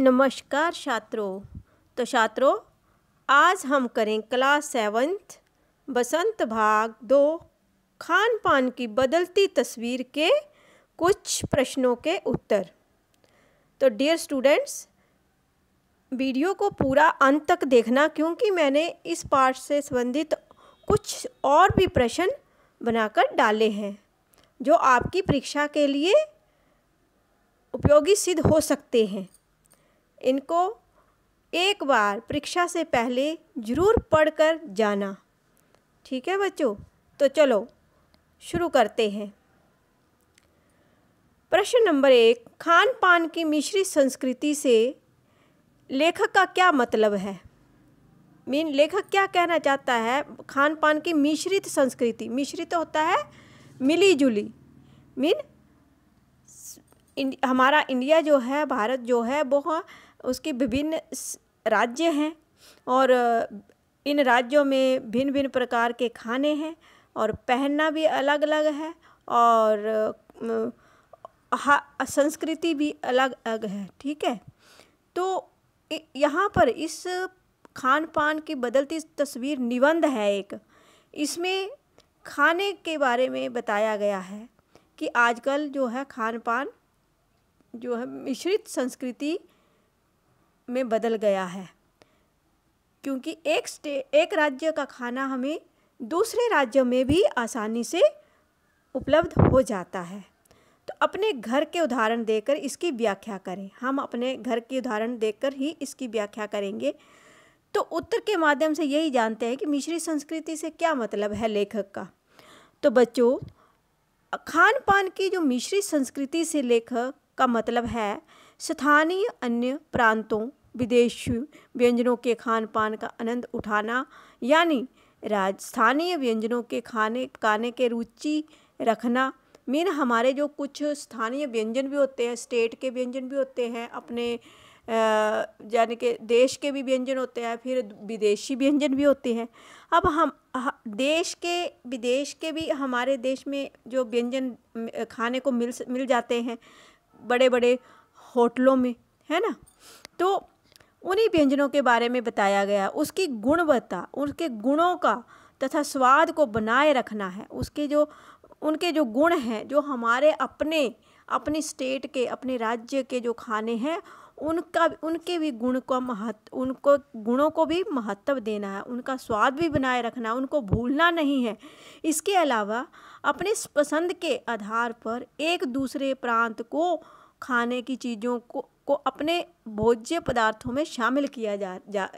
नमस्कार छात्रों तो छात्रों आज हम करें क्लास सेवन्थ बसंत भाग दो खान पान की बदलती तस्वीर के कुछ प्रश्नों के उत्तर तो डियर स्टूडेंट्स वीडियो को पूरा अंत तक देखना क्योंकि मैंने इस पाठ से संबंधित कुछ और भी प्रश्न बनाकर डाले हैं जो आपकी परीक्षा के लिए उपयोगी सिद्ध हो सकते हैं इनको एक बार परीक्षा से पहले ज़रूर पढ़कर जाना ठीक है बच्चों तो चलो शुरू करते हैं प्रश्न नंबर एक खान पान की मिश्रित संस्कृति से लेखक का क्या मतलब है मीन लेखक क्या कहना चाहता है खान पान की मिश्रित संस्कृति मिश्रित होता है मिली जुली मीन इंड, हमारा इंडिया जो है भारत जो है बहुत हाँ, उसके विभिन्न राज्य हैं और इन राज्यों में भिन्न भिन्न प्रकार के खाने हैं और पहनना भी अलग अलग है और संस्कृति भी अलग अलग है ठीक है तो यहाँ पर इस खान पान की बदलती तस्वीर निबंध है एक इसमें खाने के बारे में बताया गया है कि आजकल जो है खान पान जो है मिश्रित संस्कृति में बदल गया है क्योंकि एक स्टे एक राज्य का खाना हमें दूसरे राज्य में भी आसानी से उपलब्ध हो जाता है तो अपने घर के उदाहरण देकर इसकी व्याख्या करें हम अपने घर के उदाहरण देकर ही इसकी व्याख्या करेंगे तो उत्तर के माध्यम से यही जानते हैं कि मिश्री संस्कृति से क्या मतलब है लेखक का तो बच्चों खान पान की जो मिश्री संस्कृति से लेखक का मतलब है स्थानीय अन्य प्रांतों विदेशी व्यंजनों के खान पान का आनंद उठाना यानी राजस्थानीय व्यंजनों के खाने खाने के रुचि रखना मीन हमारे जो कुछ स्थानीय व्यंजन भी होते हैं स्टेट के व्यंजन भी होते हैं अपने यानी कि देश के भी व्यंजन होते हैं फिर विदेशी व्यंजन भी होते हैं अब हम देश के विदेश के भी हमारे देश में जो व्यंजन खाने को मिल मिल जाते हैं बड़े बड़े होटलों में है ना तो उन्हीं व्यंजनों के बारे में बताया गया उसकी गुणवत्ता उनके गुणों का तथा स्वाद को बनाए रखना है उसके जो उनके जो गुण हैं जो हमारे अपने अपनी स्टेट के अपने राज्य के जो खाने हैं उनका उनके भी गुण को महत्व उनको गुणों को भी महत्व देना है उनका स्वाद भी बनाए रखना है उनको भूलना नहीं है इसके अलावा अपने पसंद के आधार पर एक दूसरे प्रांत को खाने की चीज़ों को को अपने भोज्य पदार्थों में शामिल किया जा, जा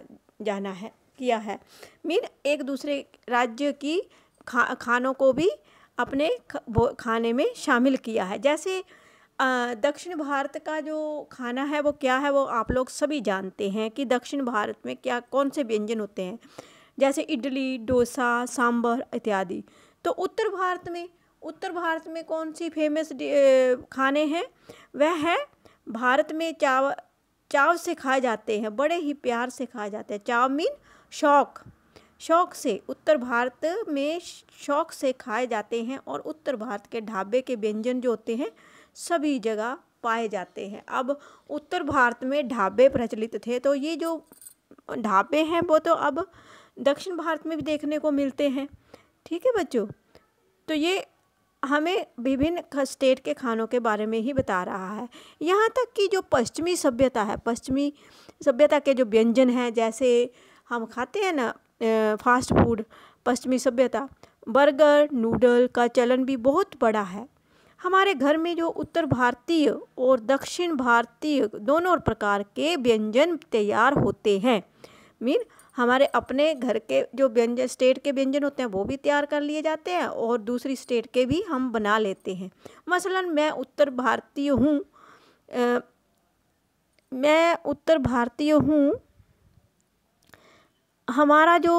जाना है किया है मीन एक दूसरे राज्य की खा खानों को भी अपने खाने में शामिल किया है जैसे दक्षिण भारत का जो खाना है वो क्या है वो आप लोग सभी जानते हैं कि दक्षिण भारत में क्या कौन से व्यंजन होते हैं जैसे इडली डोसा सांभर इत्यादि तो उत्तर भारत में उत्तर भारत में कौन सी फेमस खाने हैं वह है भारत में चाव चाव से खाए जाते हैं बड़े ही प्यार से खाए जाते हैं चाव मीन शौक शौक से उत्तर भारत में शौक से खाए जाते हैं और उत्तर भारत के ढाबे के व्यंजन जो होते हैं सभी जगह पाए जाते हैं अब उत्तर भारत में ढाबे प्रचलित थे तो ये जो ढाबे हैं वो तो अब दक्षिण भारत में भी देखने को मिलते हैं ठीक है बच्चों तो ये हमें विभिन्न स्टेट के खानों के बारे में ही बता रहा है यहाँ तक कि जो पश्चिमी सभ्यता है पश्चिमी सभ्यता के जो व्यंजन हैं जैसे हम खाते हैं ना फास्ट फूड पश्चिमी सभ्यता बर्गर नूडल का चलन भी बहुत बड़ा है हमारे घर में जो उत्तर भारतीय और दक्षिण भारतीय दोनों प्रकार के व्यंजन तैयार होते हैं मीन हमारे अपने घर के जो व्यंजन स्टेट के व्यंजन होते हैं वो भी तैयार कर लिए जाते हैं और दूसरी स्टेट के भी हम बना लेते हैं मसलन मैं उत्तर भारतीय हूँ मैं उत्तर भारतीय हूँ हमारा जो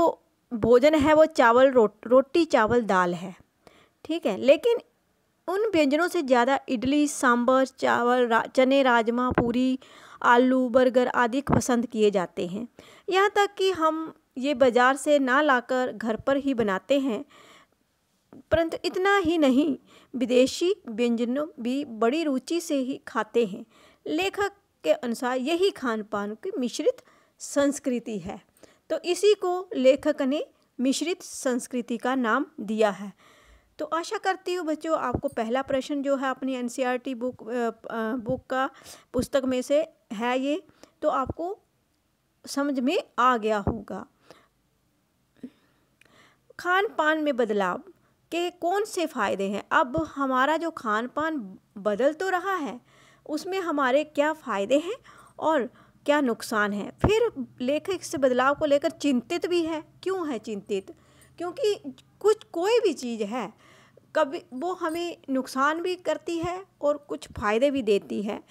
भोजन है वो चावल रोट रोटी चावल दाल है ठीक है लेकिन उन व्यंजनों से ज़्यादा इडली सांभर चावल रा, चने राजमा पूरी आलू बर्गर आदि पसंद किए जाते हैं यहाँ तक कि हम ये बाज़ार से ना लाकर घर पर ही बनाते हैं परंतु इतना ही नहीं विदेशी व्यंजनों भी बड़ी रुचि से ही खाते हैं लेखक के अनुसार यही खान पान की मिश्रित संस्कृति है तो इसी को लेखक ने मिश्रित संस्कृति का नाम दिया है तो आशा करती हूँ बच्चों आपको पहला प्रश्न जो है अपनी N C R T book book का पुस्तक में से है ये तो आपको समझ में आ गया होगा खान पान में बदलाव के कौन से फ़ायदे हैं अब हमारा जो खान पान बदल तो रहा है उसमें हमारे क्या फ़ायदे हैं और क्या नुकसान है फिर लेखक से बदलाव को लेकर चिंतित भी है क्यों है चिंतित क्योंकि कुछ कोई भी चीज़ है कभी वो हमें नुकसान भी करती है और कुछ फ़ायदे भी देती है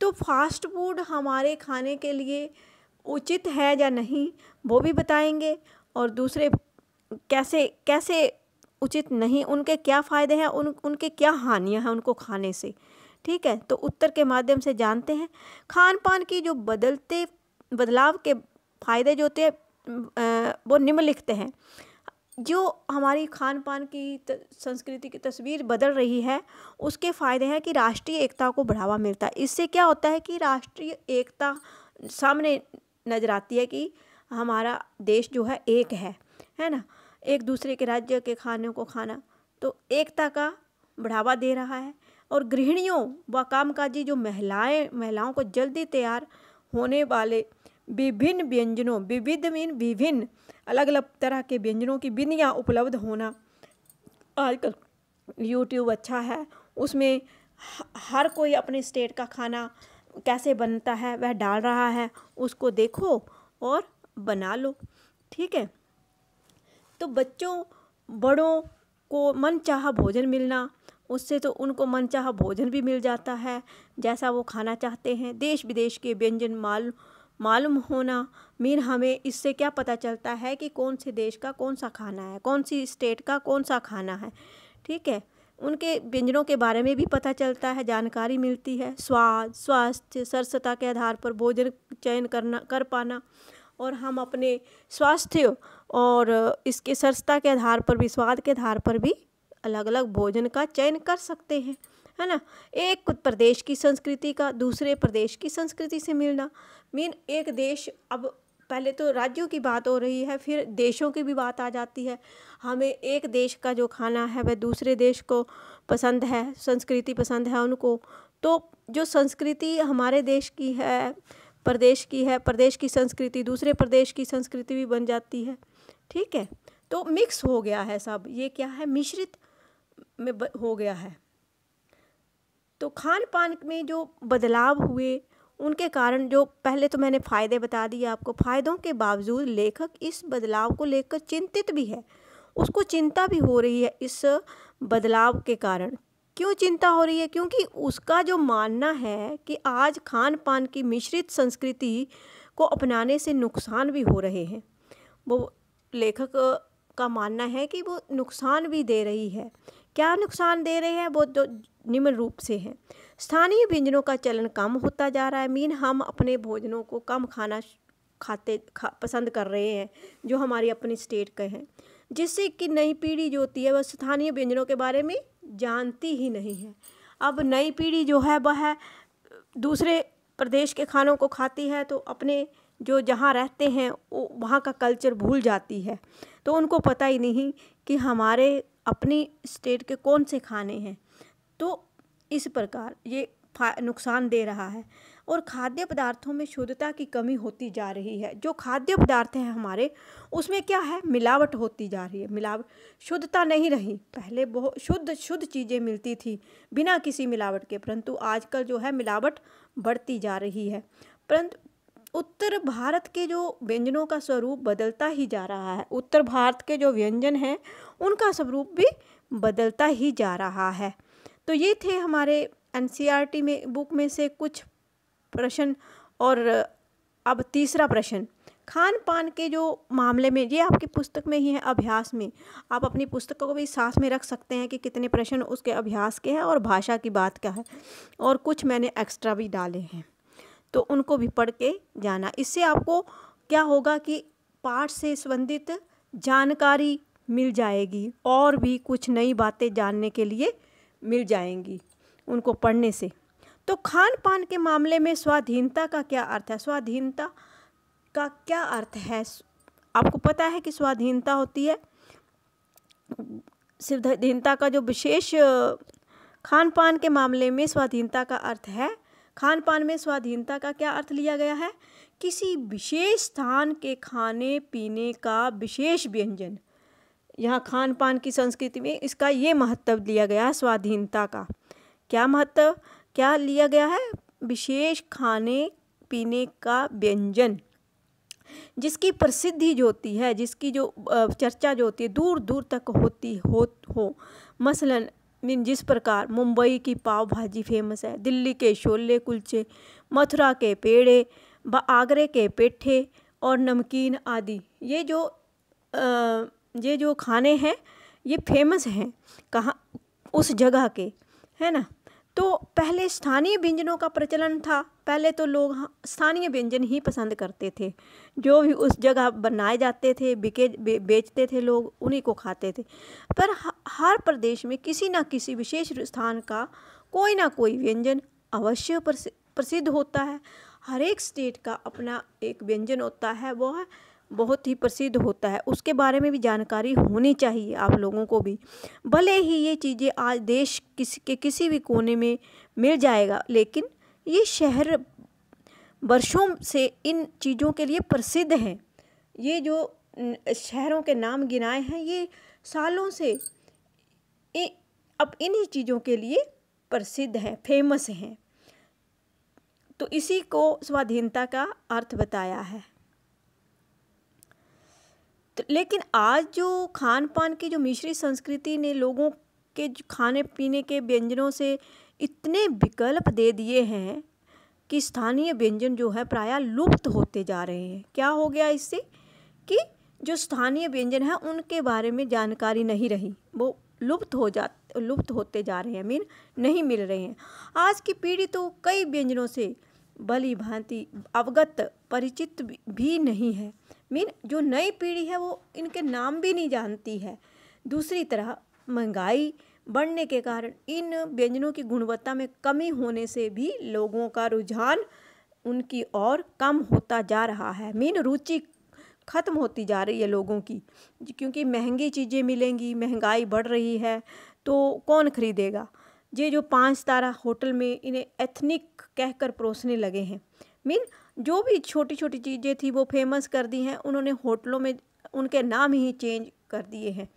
तो फास्ट फूड हमारे खाने के लिए उचित है या नहीं वो भी बताएंगे और दूसरे कैसे कैसे उचित नहीं उनके क्या फ़ायदे हैं उन उनके क्या हानियां हैं उनको खाने से ठीक है तो उत्तर के माध्यम से जानते हैं खान पान की जो बदलते बदलाव के फ़ायदे जो होते हैं वो निम्नलिखित हैं जो हमारी खान पान की संस्कृति की तस्वीर बदल रही है उसके फ़ायदे हैं कि राष्ट्रीय एकता को बढ़ावा मिलता है इससे क्या होता है कि राष्ट्रीय एकता सामने नज़र आती है कि हमारा देश जो है एक है है ना एक दूसरे के राज्य के खाने को खाना तो एकता का बढ़ावा दे रहा है और गृहिणियों व कामकाजी जो महिलाएं महिलाओं को जल्दी तैयार होने वाले विभिन्न व्यंजनों विविध मीन विभिन्न अलग अलग तरह के व्यंजनों की विधियाँ उपलब्ध होना आजकल यूट्यूब अच्छा है उसमें हर कोई अपने स्टेट का खाना कैसे बनता है वह डाल रहा है उसको देखो और बना लो ठीक है तो बच्चों बड़ों को मन चाह भोजन मिलना उससे तो उनको मन चाह भोजन भी मिल जाता है जैसा वो खाना चाहते हैं देश विदेश के व्यंजन माल मालूम होना मीन हमें इससे क्या पता चलता है कि कौन से देश का कौन सा खाना है कौन सी स्टेट का कौन सा खाना है ठीक है उनके व्यंजनों के बारे में भी पता चलता है जानकारी मिलती है स्वाद स्वास्थ्य सरसता के आधार पर भोजन चयन करना कर पाना और हम अपने स्वास्थ्य और इसके सरसता के आधार पर भी स्वाद के आधार पर भी अलग अलग भोजन का चयन कर सकते हैं है ना एक प्रदेश की संस्कृति का दूसरे प्रदेश की संस्कृति से मिलना मीन एक देश अब पहले तो राज्यों की बात हो रही है फिर देशों की भी बात आ जाती है हमें एक देश का जो खाना है वह दूसरे देश को पसंद है संस्कृति पसंद है उनको तो जो संस्कृति हमारे देश की है प्रदेश की है प्रदेश की संस्कृति दूसरे प्रदेश की संस्कृति भी बन जाती है ठीक है तो मिक्स हो गया है सब ये क्या है मिश्रित में हो गया है तो खान पान में जो बदलाव हुए उनके कारण जो पहले तो मैंने फ़ायदे बता दिए आपको फ़ायदों के बावजूद लेखक इस बदलाव को लेकर चिंतित भी है उसको चिंता भी हो रही है इस बदलाव के कारण क्यों चिंता हो रही है क्योंकि उसका जो मानना है कि आज खान पान की मिश्रित संस्कृति को अपनाने से नुकसान भी हो रहे हैं वो लेखक का मानना है कि वो नुकसान भी दे रही है क्या नुकसान दे रहे हैं वो जो निम्न रूप से हैं स्थानीय व्यंजनों का चलन कम होता जा रहा है मीन हम अपने भोजनों को कम खाना खाते खा, पसंद कर रहे हैं जो हमारी अपनी स्टेट के हैं जिससे कि नई पीढ़ी जो होती है वह स्थानीय व्यंजनों के बारे में जानती ही नहीं है अब नई पीढ़ी जो है वह दूसरे प्रदेश के खानों को खाती है तो अपने जो जहाँ रहते हैं वो वहाँ का कल्चर भूल जाती है तो उनको पता ही नहीं कि हमारे अपनी स्टेट के कौन से खाने हैं तो इस प्रकार ये नुकसान दे रहा है और खाद्य पदार्थों में शुद्धता की कमी होती जा रही है जो खाद्य पदार्थ हैं हमारे उसमें क्या है मिलावट होती जा रही है मिलावट शुद्धता नहीं रही पहले बहुत शुद्ध शुद्ध चीज़ें मिलती थी बिना किसी मिलावट के परंतु आजकल जो है मिलावट बढ़ती जा रही है परंतु उत्तर भारत के जो व्यंजनों का स्वरूप बदलता ही जा रहा है उत्तर भारत के जो व्यंजन हैं उनका स्वरूप भी बदलता ही जा रहा है तो ये थे हमारे एन e में बुक में से कुछ प्रश्न और अब तीसरा प्रश्न खान पान के जो मामले में ये आपकी पुस्तक में ही है अभ्यास में आप अपनी पुस्तकों को भी साथ में रख सकते हैं कि कितने प्रश्न उसके अभ्यास के हैं और भाषा की बात का है और कुछ मैंने एक्स्ट्रा भी डाले हैं तो उनको भी पढ़ के जाना इससे आपको क्या होगा कि पाठ से संबंधित जानकारी मिल जाएगी और भी कुछ नई बातें जानने के लिए मिल जाएंगी उनको पढ़ने से तो खान पान के मामले में स्वाधीनता का क्या अर्थ है स्वाधीनता का क्या अर्थ है आपको पता है कि स्वाधीनता होती है स्वाधीनता का जो विशेष खान पान के मामले में स्वाधीनता का अर्थ है खान पान में स्वाधीनता का क्या अर्थ लिया गया है किसी विशेष स्थान के खाने पीने का विशेष व्यंजन यहाँ खान पान की संस्कृति में इसका ये महत्व दिया गया स्वाधीनता का क्या महत्व क्या लिया गया है विशेष खाने पीने का व्यंजन जिसकी प्रसिद्धि जो होती है जिसकी जो चर्चा जो होती है दूर दूर तक होती हो हो मसलन मीन जिस प्रकार मुंबई की पाव भाजी फेमस है दिल्ली के शोले कुलचे मथुरा के पेड़े व आगरे के पेठे और नमकीन आदि ये जो आ, ये जो खाने हैं ये फेमस हैं कहाँ उस जगह के है ना तो पहले स्थानीय व्यंजनों का प्रचलन था पहले तो लोग स्थानीय व्यंजन ही पसंद करते थे जो भी उस जगह बनाए जाते थे बिके बे, बेचते थे लोग उन्हीं को खाते थे पर हर प्रदेश में किसी ना किसी विशेष स्थान का कोई ना कोई व्यंजन अवश्य प्रसिद्ध होता है हर एक स्टेट का अपना एक व्यंजन होता है वो है बहुत ही प्रसिद्ध होता है उसके बारे में भी जानकारी होनी चाहिए आप लोगों को भी भले ही ये चीज़ें आज देश किसी के किसी भी कोने में मिल जाएगा लेकिन ये शहर वर्षों से इन चीज़ों के लिए प्रसिद्ध हैं ये जो शहरों के नाम गिनाए हैं ये सालों से इ, अब इन्हीं चीज़ों के लिए प्रसिद्ध हैं फेमस हैं तो इसी को स्वाधीनता का अर्थ बताया है तो लेकिन आज जो खान पान की जो मिश्री संस्कृति ने लोगों के खाने पीने के व्यंजनों से इतने विकल्प दे दिए हैं कि स्थानीय व्यंजन जो है प्रायः लुप्त होते जा रहे हैं क्या हो गया इससे कि जो स्थानीय व्यंजन है उनके बारे में जानकारी नहीं रही वो लुप्त हो जा लुप्त होते जा रहे हैं मीन नहीं मिल रहे हैं आज की पीढ़ी तो कई व्यंजनों से भली भांति अवगत परिचित भी नहीं है मीन जो नई पीढ़ी है वो इनके नाम भी नहीं जानती है दूसरी तरह महंगाई बढ़ने के कारण इन व्यंजनों की गुणवत्ता में कमी होने से भी लोगों का रुझान उनकी ओर कम होता जा रहा है मीन रुचि ख़त्म होती जा रही है लोगों की क्योंकि महंगी चीज़ें मिलेंगी महंगाई बढ़ रही है तो कौन खरीदेगा ये जो पाँच तारा होटल में इन्हें एथनिक कहकर परोसने लगे हैं मीन जो भी छोटी छोटी चीज़ें थी वो फेमस कर दी हैं उन्होंने होटलों में उनके नाम ही चेंज कर दिए हैं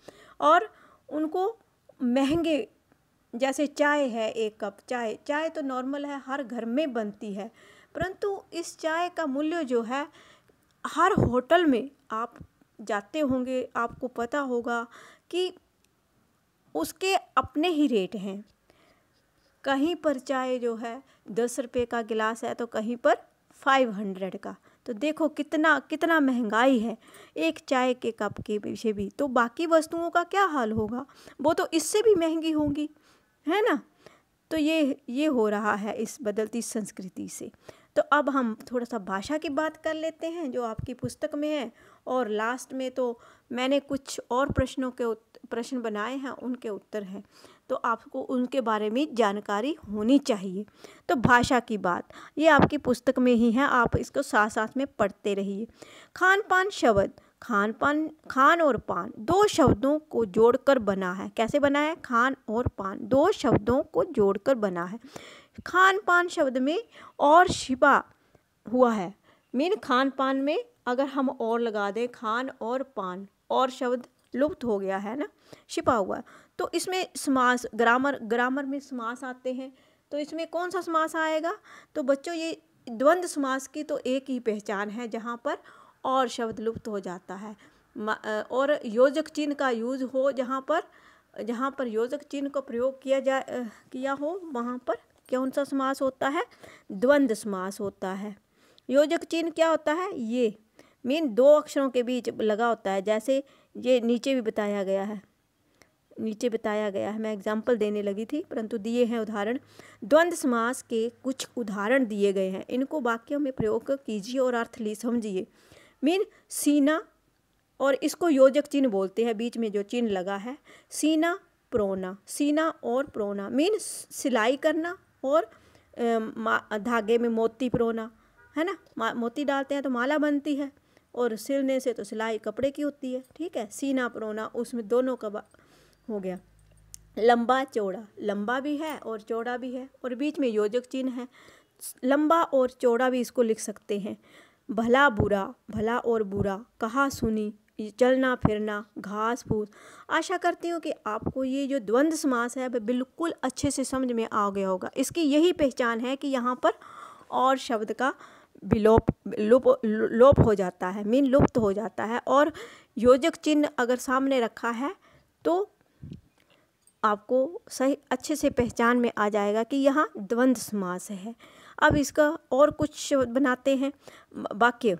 और उनको महंगे जैसे चाय है एक कप चाय चाय तो नॉर्मल है हर घर में बनती है परंतु इस चाय का मूल्य जो है हर होटल में आप जाते होंगे आपको पता होगा कि उसके अपने ही रेट हैं कहीं पर चाय जो है दस रुपये का गिलास है तो कहीं पर फाइव हंड्रेड का तो देखो कितना कितना महंगाई है एक चाय के कप के पीछे भी तो बाकी वस्तुओं का क्या हाल होगा वो तो इससे भी महंगी होंगी है ना तो ये ये हो रहा है इस बदलती संस्कृति से तो अब हम थोड़ा सा भाषा की बात कर लेते हैं जो आपकी पुस्तक में है और लास्ट में तो मैंने कुछ और प्रश्नों के प्रश्न बनाए हैं उनके उत्तर हैं तो आपको उनके बारे में जानकारी होनी चाहिए तो भाषा की बात ये आपकी पुस्तक में ही है आप इसको साथ साथ में पढ़ते रहिए खान पान शब्द खान पान खान और पान दो शब्दों को जोड़कर बना है कैसे बना है खान और पान दो शब्दों को जोड़कर बना है खान पान शब्द में और शिपा हुआ है मीन खान पान में अगर हम और लगा दें खान और पान और शब्द लुप्त हो गया है ना छिपा हुआ तो इसमें समास ग्रामर ग्रामर में समास आते हैं तो इसमें कौन सा समास आएगा तो बच्चों ये द्वंद्व समास की तो एक ही पहचान है जहाँ पर और शब्द लुप्त हो जाता है और योजक चिन्ह का यूज हो जहाँ पर जहाँ पर योजक चिन्ह का प्रयोग किया जा किया हो वहाँ पर कौन सा समास होता है द्वंद्व समास होता है योजक चिन्ह क्या होता है ये मीन दो अक्षरों के बीच लगा होता है जैसे ये नीचे भी बताया गया है नीचे बताया गया है मैं एग्जाम्पल देने लगी थी परंतु दिए हैं उदाहरण द्वंद्व समास के कुछ उदाहरण दिए गए हैं इनको वाक्यों में प्रयोग कीजिए और अर्थ ली समझिए मीन सीना और इसको योजक चिन्ह बोलते हैं बीच में जो चिन्ह लगा है सीना प्रोना सीना और प्रोना मीन सिलाई करना और धागे में मोती प्रोना है ना मोती डालते हैं तो माला बनती है और सिलने से तो सिलाई कपड़े की होती है ठीक है सीना परोना उसमें दोनों का हो गया लंबा चौड़ा लंबा भी है और चौड़ा भी है और बीच में योजक चिन्ह है लंबा और चौड़ा भी इसको लिख सकते हैं भला बुरा भला और बुरा कहा सुनी चलना फिरना घास फूस आशा करती हूँ कि आपको ये जो द्वंद्व समास है वह बिल्कुल अच्छे से समझ में आ गया होगा इसकी यही पहचान है कि यहाँ पर और शब्द का विलोप लुप लोप हो जाता है मीन लुप्त हो जाता है और योजक चिन्ह अगर सामने रखा है तो आपको सही अच्छे से पहचान में आ जाएगा कि यहाँ द्वंद्व समास है अब इसका और कुछ बनाते हैं वाक्य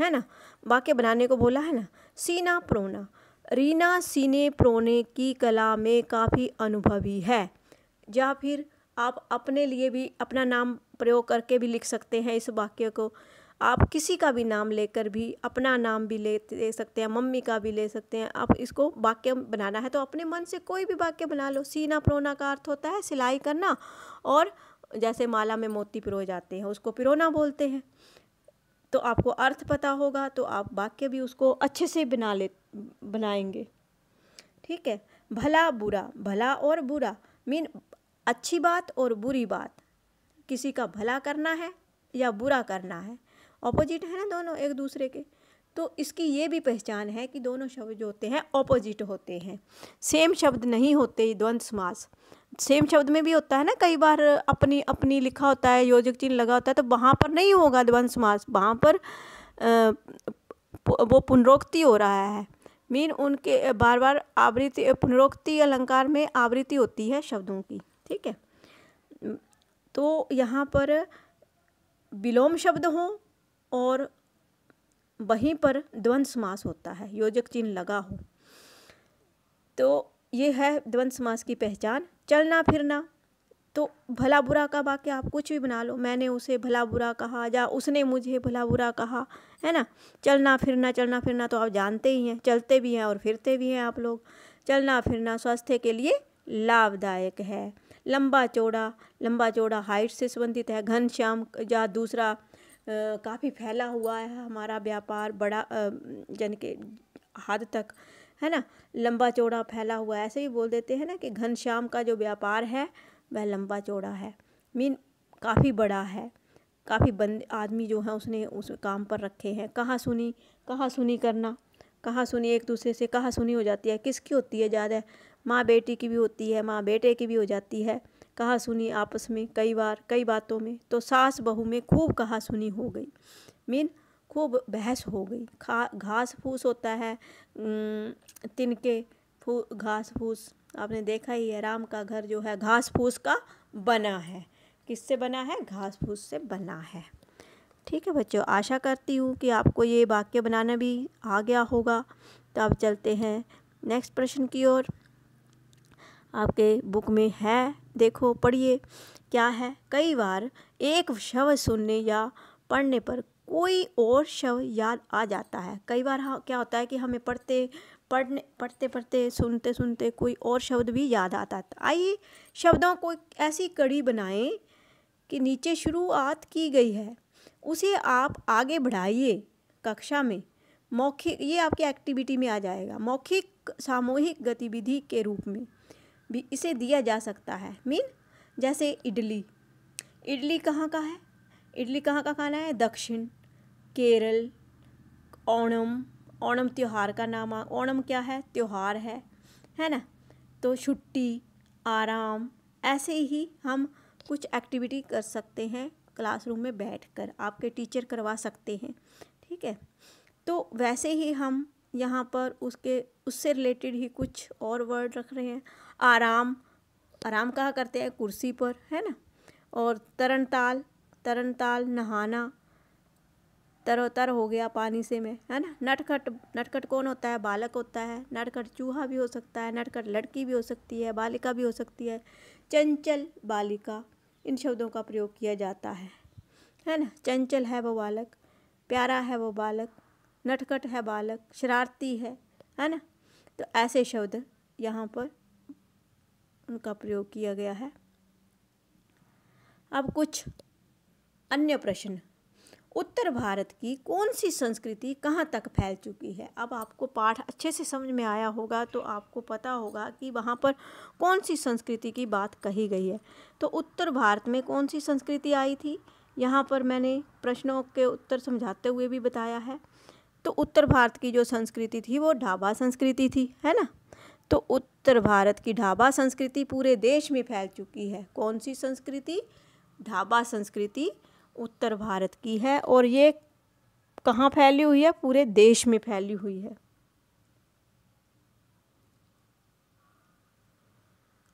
है ना वाक्य बनाने को बोला है ना सीना प्रोना रीना सीने प्रोने की कला में काफ़ी अनुभवी है या फिर आप अपने लिए भी अपना नाम प्रयोग करके भी लिख सकते हैं इस वाक्य को आप किसी का भी नाम लेकर भी अपना नाम भी ले, ले सकते हैं मम्मी का भी ले सकते हैं आप इसको वाक्य बनाना है तो अपने मन से कोई भी वाक्य बना लो सीना प्रोना का अर्थ होता है सिलाई करना और जैसे माला में मोती पिरो जाते हैं उसको पिरोना बोलते हैं तो आपको अर्थ पता होगा तो आप वाक्य भी उसको अच्छे से बना ले बनाएंगे ठीक है भला बुरा भला और बुरा मीन अच्छी बात और बुरी बात किसी का भला करना है या बुरा करना है ऑपोजिट है ना दोनों एक दूसरे के तो इसकी ये भी पहचान है कि दोनों शब्द जो होते हैं ऑपोजिट होते हैं सेम शब्द नहीं होते द्वंद समास सेम शब्द में भी होता है ना कई बार अपनी अपनी लिखा होता है योजक चिन्ह लगा होता है तो वहाँ पर नहीं होगा द्वंद समास वहाँ पर आ, वो पुनरोक्ति हो रहा है मीन उनके बार बार आवृत्ति पुनरोक्ति अलंकार में आवृत्ति होती है शब्दों की ठीक है तो यहाँ पर विलोम शब्द हो और वहीं पर द्वंद समास होता है योजक चिन्ह लगा हो तो ये है द्वंद समास की पहचान चलना फिरना तो भला बुरा का वाक्य आप कुछ भी बना लो मैंने उसे भला बुरा कहा या उसने मुझे भला बुरा कहा है ना चलना फिरना चलना फिरना तो आप जानते ही हैं चलते भी हैं और फिरते भी हैं आप लोग चलना फिरना स्वास्थ्य के लिए लाभदायक है लंबा चौड़ा लंबा चौड़ा हाइट से संबंधित है घनश्याम या दूसरा काफ़ी फैला हुआ है हमारा व्यापार बड़ा यानी कि हद तक है ना लंबा चौड़ा फैला हुआ ऐसे ही बोल देते हैं ना कि घनश्याम का जो व्यापार है वह लंबा चौड़ा है मीन काफ़ी बड़ा है काफ़ी बंद आदमी जो है उसने उस काम पर रखे हैं कहाँ सुनी कहाँ सुनी करना कहाँ सुनी एक दूसरे से कहाँ सुनी हो जाती है किसकी होती है ज़्यादा माँ बेटी की भी होती है माँ बेटे की भी हो जाती है कहा सुनी आपस में कई बार कई बातों में तो सास बहू में खूब कहा सुनी हो गई मीन खूब बहस हो गई खा घास फूस होता है तिनके फू घास फूस आपने देखा ही है राम का घर जो है घास फूस का बना है किससे बना है घास फूस से बना है ठीक है बच्चों आशा करती हूँ कि आपको ये वाक्य बनाना भी आ गया होगा तो आप चलते हैं नेक्स्ट प्रश्न की ओर आपके बुक में है देखो पढ़िए क्या है कई बार एक शव सुनने या पढ़ने पर कोई और शव याद आ जाता है कई बार हाँ क्या होता है कि हमें पढ़ते पढ़ने पढ़ते पढ़ते सुनते सुनते कोई और शब्द भी याद आता है आइए शब्दों को ऐसी कड़ी बनाएं कि नीचे शुरुआत की गई है उसे आप आगे बढ़ाइए कक्षा में मौखिक ये आपकी एक्टिविटी में आ जाएगा मौखिक सामूहिक गतिविधि के रूप में भी इसे दिया जा सकता है मीन जैसे इडली इडली कहाँ का है इडली कहाँ का खाना है दक्षिण केरल ओणम ओणम त्यौहार का नाम ओणम क्या है त्यौहार है है ना तो छुट्टी आराम ऐसे ही हम कुछ एक्टिविटी कर सकते हैं क्लासरूम में बैठकर आपके टीचर करवा सकते हैं ठीक है तो वैसे ही हम यहाँ पर उसके उससे रिलेटेड ही कुछ और वर्ड रख रहे हैं आराम आराम कहा करते हैं कुर्सी पर है ना और तरन ताल तरन ताल नहाना तरोतर हो गया पानी से में है ना नटखट नटखट कौन होता है बालक होता है नटखट चूहा भी हो सकता है नटखट लड़की भी हो सकती है बालिका भी हो सकती है चंचल बालिका इन शब्दों का प्रयोग किया जाता है है ना चंचल है वो बालक प्यारा है वो बालक नटखट है बालक शरारती है है ना तो ऐसे शब्द यहाँ पर उनका प्रयोग किया गया है अब कुछ अन्य प्रश्न उत्तर भारत की कौन सी संस्कृति कहाँ तक फैल चुकी है अब आपको पाठ अच्छे से समझ में आया होगा तो आपको पता होगा कि वहाँ पर कौन सी संस्कृति की बात कही गई है तो उत्तर भारत में कौन सी संस्कृति आई थी यहाँ पर मैंने प्रश्नों के उत्तर समझाते हुए भी बताया है तो उत्तर भारत की जो संस्कृति थी वो ढाबा संस्कृति थी है ना तो उत्तर भारत की ढाबा संस्कृति पूरे देश में फैल चुकी है कौन सी संस्कृति ढाबा संस्कृति उत्तर भारत की है और ये कहाँ फैली हुई है पूरे देश में फैली हुई है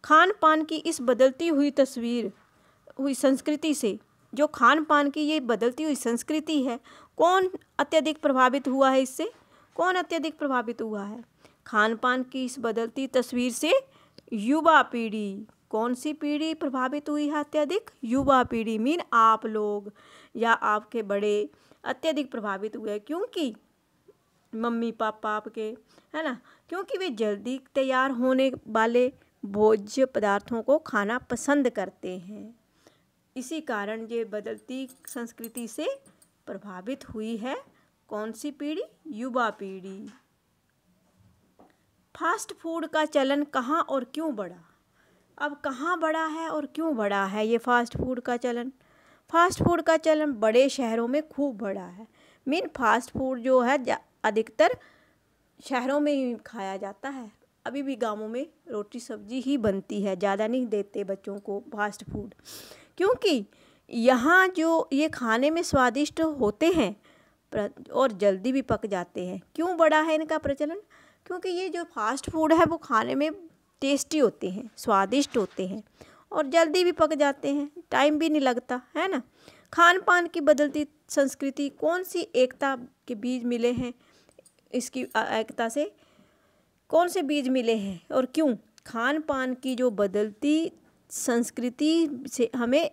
खान पान की इस बदलती हुई तस्वीर हुई संस्कृति से जो खान पान की ये बदलती हुई संस्कृति है कौन अत्यधिक प्रभावित हुआ है इससे कौन अत्यधिक प्रभावित हुआ है खान पान की इस बदलती तस्वीर से युवा पीढ़ी कौन सी पीढ़ी प्रभावित हुई है अत्यधिक युवा पीढ़ी मीन आप लोग या आपके बड़े अत्यधिक प्रभावित हुए क्योंकि मम्मी पापा आपके है ना क्योंकि वे जल्दी तैयार होने वाले भोज्य पदार्थों को खाना पसंद करते हैं इसी कारण ये बदलती संस्कृति से प्रभावित हुई है कौन सी पीढ़ी युवा पीढ़ी फास्ट फूड का चलन कहाँ और क्यों बढ़ा अब कहाँ बढ़ा है और क्यों बढ़ा है ये फास्ट फूड का चलन फास्ट फूड का चलन बड़े शहरों में खूब बढ़ा है मीन फास्ट फूड जो है अधिकतर शहरों में ही खाया जाता है अभी भी गांवों में रोटी सब्जी ही बनती है ज़्यादा नहीं देते बच्चों को फास्ट फूड क्योंकि यहाँ जो ये खाने में स्वादिष्ट होते हैं और जल्दी भी पक जाते हैं क्यों बड़ा है इनका प्रचलन क्योंकि ये जो फास्ट फूड है वो खाने में टेस्टी होते हैं स्वादिष्ट होते हैं और जल्दी भी पक जाते हैं टाइम भी नहीं लगता है ना खान पान की बदलती संस्कृति कौन सी एकता के बीज मिले हैं इसकी एकता से कौन से बीज मिले हैं और क्यों खान पान की जो बदलती संस्कृति से हमें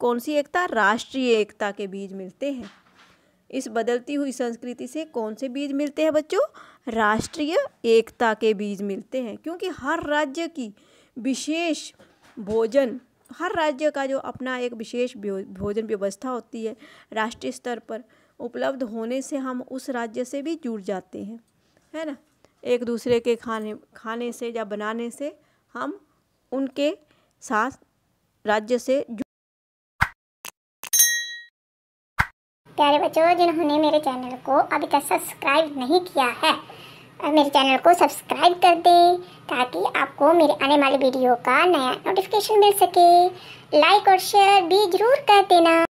कौन सी एकता राष्ट्रीय एकता के बीज मिलते हैं इस बदलती हुई संस्कृति से कौन से बीज मिलते हैं बच्चों राष्ट्रीय एकता के बीज मिलते हैं क्योंकि हर राज्य की विशेष भोजन हर राज्य का जो अपना एक विशेष भोजन व्यवस्था होती है राष्ट्रीय स्तर पर उपलब्ध होने से हम उस राज्य से भी जुड़ जाते हैं है ना एक दूसरे के खाने खाने से या बनाने से हम उनके साथ राज्य से जुड़ प्यारे बच्चों जिन्होंने मेरे चैनल को अभी तक सब्सक्राइब नहीं किया है मेरे चैनल को सब्सक्राइब कर दें ताकि आपको मेरे आने वाली वीडियो का नया नोटिफिकेशन मिल सके लाइक और शेयर भी ज़रूर कर देना